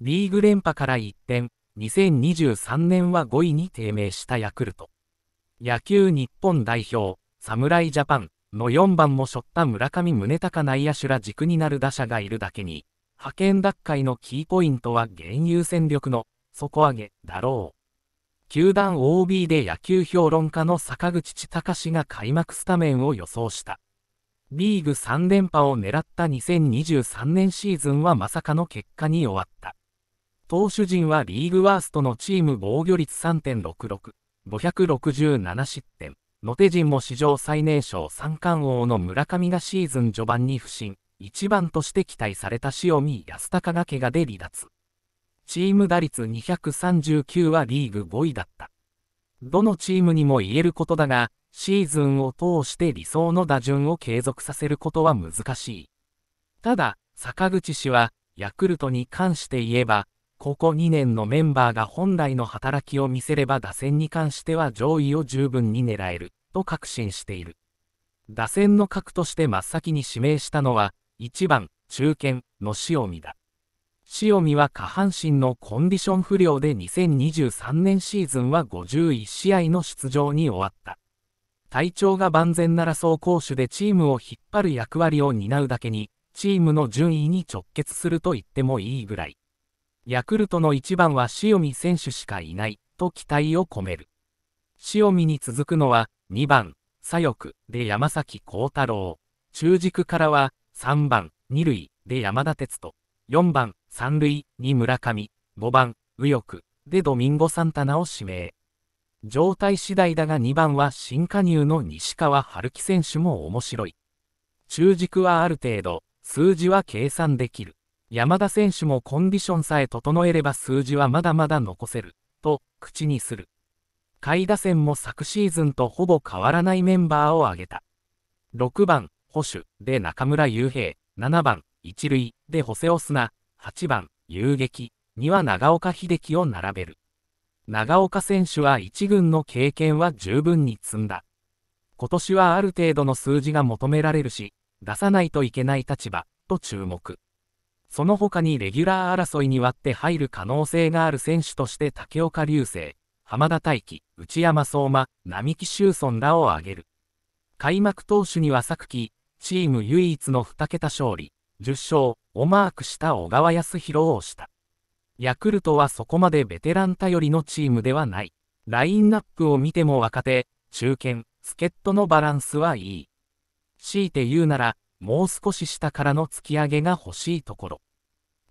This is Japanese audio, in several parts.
リーグ連覇から一転、2023年は5位に低迷したヤクルト。野球日本代表、侍ジャパンの4番も背負った村上宗隆内野手ら軸になる打者がいるだけに、派遣奪回のキーポイントは現有戦力の底上げだろう。球団 OB で野球評論家の坂口千隆が開幕スタメンを予想した。リーグ3連覇を狙った2023年シーズンはまさかの結果に終わった。投手陣はリーグワーストのチーム防御率3.66、567失点。野手陣も史上最年少三冠王の村上がシーズン序盤に不振、1番として期待された塩見安高が怪我で離脱。チーム打率239はリーグ5位だった。どのチームにも言えることだが、シーズンを通して理想の打順を継続させることは難しい。ただ、坂口氏は、ヤクルトに関して言えば、ここ2年のメンバーが本来の働きを見せれば打線に関しては上位を十分に狙えると確信している。打線の核として真っ先に指名したのは1番中堅の塩見だ。塩見は下半身のコンディション不良で2023年シーズンは51試合の出場に終わった。体調が万全なら走攻守でチームを引っ張る役割を担うだけに、チームの順位に直結すると言ってもいいぐらい。ヤクルトの1番は塩見選手しかいない、と期待を込める。塩見に続くのは、2番、左翼で山崎幸太郎。中軸からは、3番、2塁で山田哲人。4番、3塁に村上。5番、右翼でドミンゴ・サンタナを指名。状態次第だが2番は新加入の西川春樹選手も面白い。中軸はある程度、数字は計算できる。山田選手もコンディションさえ整えれば数字はまだまだ残せる、と口にする。下位打線も昨シーズンとほぼ変わらないメンバーを挙げた。6番、捕手で中村悠平、7番、一塁でホセオスナ、8番、遊撃には長岡秀樹を並べる。長岡選手は1軍の経験は十分に積んだ。今年はある程度の数字が求められるし、出さないといけない立場、と注目。その他にレギュラー争いに割って入る可能性がある選手として竹岡流星、浜田大輝、内山相馬、並木修村らを挙げる。開幕投手には昨季、チーム唯一の2桁勝利、10勝をマークした小川康弘をした。ヤクルトはそこまでベテラン頼りのチームではない。ラインナップを見ても若手、中堅、助っ人のバランスはいい。強いて言うなら、もう少し下からの突き上げが欲しいところ。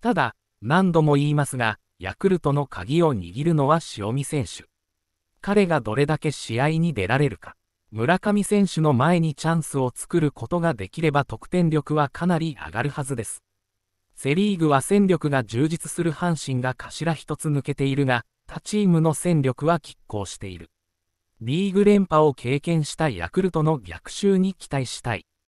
ただ、何度も言いますが、ヤクルトの鍵を握るのは塩見選手。彼がどれだけ試合に出られるか。村上選手の前にチャンスを作ることができれば得点力はかなり上がるはずです。セ・リーグは戦力が充実する阪神が頭一つ抜けているが、他チームの戦力は拮抗している。リーグ連覇を経験したヤクルトの逆襲に期待したい。